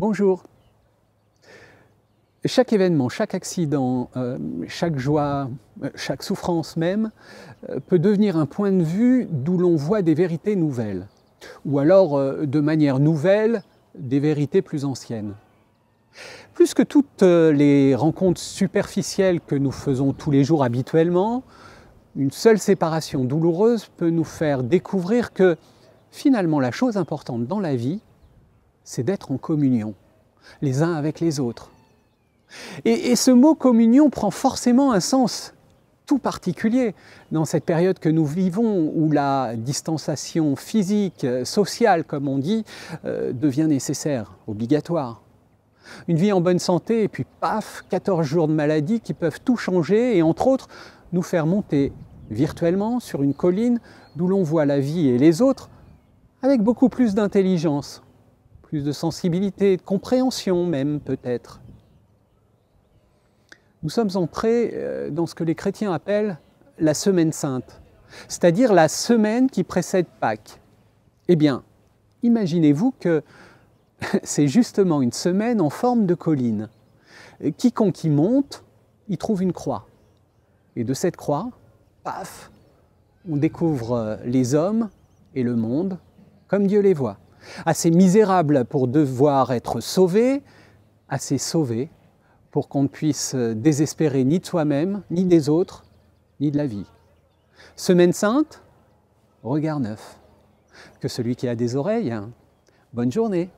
Bonjour. Chaque événement, chaque accident, euh, chaque joie, euh, chaque souffrance même, euh, peut devenir un point de vue d'où l'on voit des vérités nouvelles, ou alors de manière nouvelle, des vérités plus anciennes. Plus que toutes les rencontres superficielles que nous faisons tous les jours habituellement, une seule séparation douloureuse peut nous faire découvrir que finalement la chose importante dans la vie, c'est d'être en communion, les uns avec les autres. Et, ce mot communion prend forcément un sens tout particulier dans cette période que nous vivons où la distanciation physique, sociale, comme on dit, euh, devient nécessaire, obligatoire. Une vie en bonne santé et puis paf, 14 jours de maladie qui peuvent tout changer et entre autres nous faire monter virtuellement sur une colline d'où l'on voit la vie et les autres avec beaucoup plus d'intelligence plus de sensibilité, de compréhension même peut-être. Nous sommes entrés euh, dans ce que les chrétiens appellent la semaine sainte, c'est-à-dire la semaine qui précède Pâques. Eh bien, imaginez-vous que c'est justement une semaine en forme de colline. Quiconque y monte, y trouve une croix. Et de cette croix, paf, on découvre euh, les hommes et le monde comme Dieu les voit assez misérable pour devoir être sauvé, assez sauvé pour qu'on ne puisse désespérer ni de soi-même, ni des autres, ni de la vie. Semaine sainte, regard neuf. Que celui qui a des oreilles, hein. bonne journée.